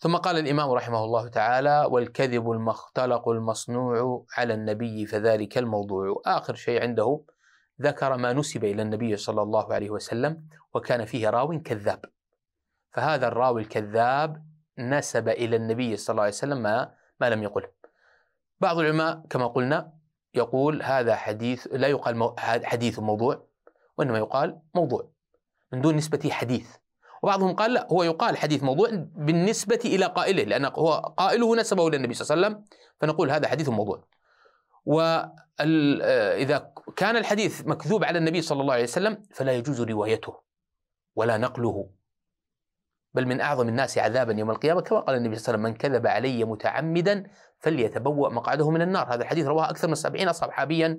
ثم قال الإمام رحمه الله تعالى والكذب المختلق المصنوع على النبي فذلك الموضوع آخر شيء عنده ذكر ما نسب إلى النبي صلى الله عليه وسلم وكان فيه راو كذاب فهذا الراوي الكذاب نسب إلى النبي صلى الله عليه وسلم ما, ما لم يقله بعض العلماء كما قلنا يقول هذا حديث لا يقال حديث موضوع وإنما يقال موضوع من دون نسبة حديث وبعضهم قال لا هو يقال حديث موضوع بالنسبة إلى قائله لأن هو قائله نسبه إلى النبي صلى الله عليه وسلم فنقول هذا حديث موضوع وإذا آه، كان الحديث مكذوب على النبي صلى الله عليه وسلم فلا يجوز روايته ولا نقله بل من أعظم الناس عذابا يوم القيامة كما قال النبي صلى الله عليه وسلم من كذب علي متعمدا فليتبوأ مقعده من النار هذا الحديث رواه أكثر من سبعين صحابيا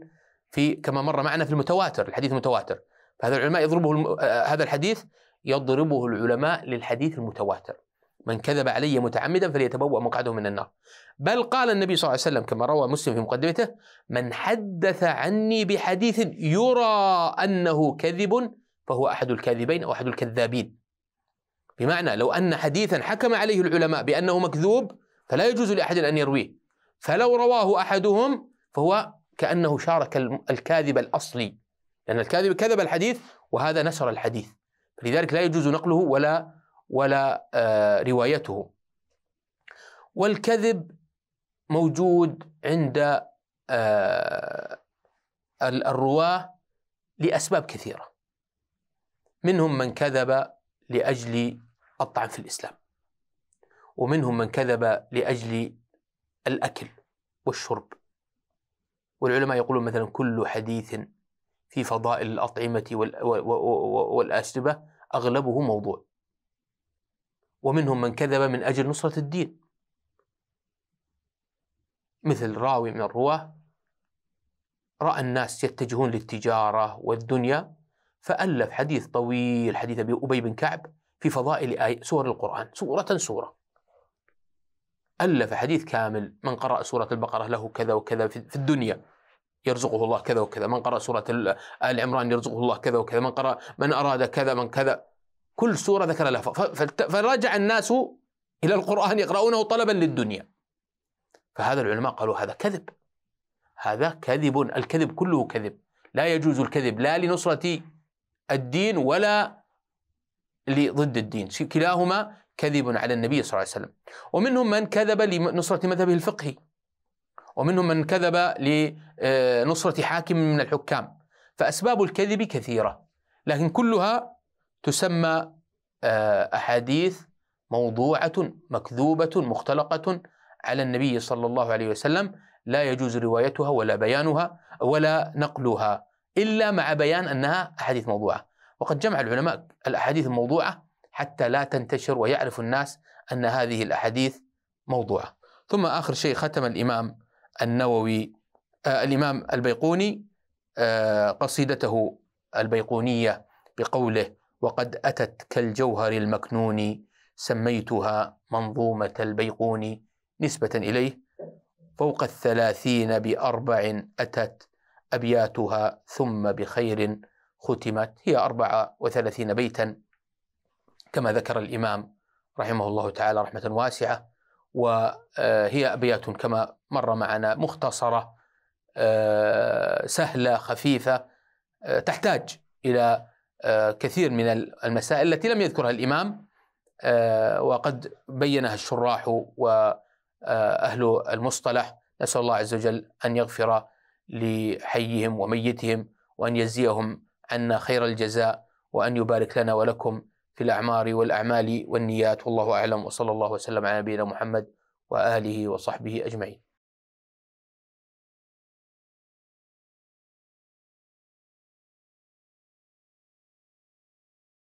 في كما مر معنا في المتواتر الحديث المتواتر فهذا العلماء يضربه آه، هذا الحديث يضربه العلماء للحديث المتواتر من كذب علي متعمدا فليتبوأ مقعده من النار بل قال النبي صلى الله عليه وسلم كما روى مسلم في مقدمته من حدث عني بحديث يرى أنه كذب فهو أحد الكاذبين أو أحد الكذابين بمعنى لو أن حديثا حكم عليه العلماء بأنه مكذوب فلا يجوز لأحد أن يرويه فلو رواه أحدهم فهو كأنه شارك الكاذب الأصلي لأن الكاذب كذب الحديث وهذا نشر الحديث فلذلك لا يجوز نقله ولا ولا آه، روايته والكذب موجود عند آه، الرواه لاسباب كثيره منهم من كذب لاجل الطعن في الاسلام ومنهم من كذب لاجل الاكل والشرب والعلماء يقولون مثلا كل حديث في فضائل الأطعمة والأشربة أغلبه موضوع ومنهم من كذب من أجل نصرة الدين مثل راوي من الرواة رأى الناس يتجهون للتجارة والدنيا فألف حديث طويل حديث أبي بن كعب في فضائل آية سور القرآن سورة سورة ألف حديث كامل من قرأ سورة البقرة له كذا وكذا في الدنيا يرزقه الله كذا وكذا من قرأ سورة آل عمران يرزقه الله كذا وكذا من قرأ من أراد كذا من كذا كل سورة ذكر لها فرجع الناس إلى القرآن يقرؤونه طلبا للدنيا فهذا العلماء قالوا هذا كذب هذا كذب الكذب كله كذب لا يجوز الكذب لا لنصرة الدين ولا لضد الدين كلاهما كذب على النبي صلى الله عليه وسلم ومنهم من كذب لنصرة مذهبه الفقهي ومنهم من كذب لنصرة حاكم من الحكام فأسباب الكذب كثيرة لكن كلها تسمى آه، أحاديث موضوعة مكذوبة مختلقة على النبي صلى الله عليه وسلم لا يجوز روايتها ولا بيانها ولا نقلها إلا مع بيان أنها أحاديث موضوعة وقد جمع العلماء الأحاديث الموضوعة حتى لا تنتشر ويعرف الناس أن هذه الأحاديث موضوعة ثم آخر شيء ختم الإمام النووي آه الإمام البيقوني آه قصيدته البيقونية بقوله وقد أتت كالجوهر المكنون سميتها منظومة البيقوني نسبة إليه فوق الثلاثين بأربع أتت أبياتها ثم بخير ختمت هي أربعة وثلاثين بيتا كما ذكر الإمام رحمه الله تعالى رحمة واسعة وهي أبيات كما مر معنا مختصرة آه، سهلة خفيفة آه، تحتاج إلى آه، كثير من المسائل التي لم يذكرها الإمام وقد بينها الشراح وأهل المصطلح نسأل الله عز وجل أن يغفر لحيهم وميتهم وأن يجزيهم عنا خير الجزاء وأن يبارك لنا ولكم في الأعمار والأعمال والنيات والله أعلم وصلى الله وسلم على نبينا محمد وآله وصحبه أجمعين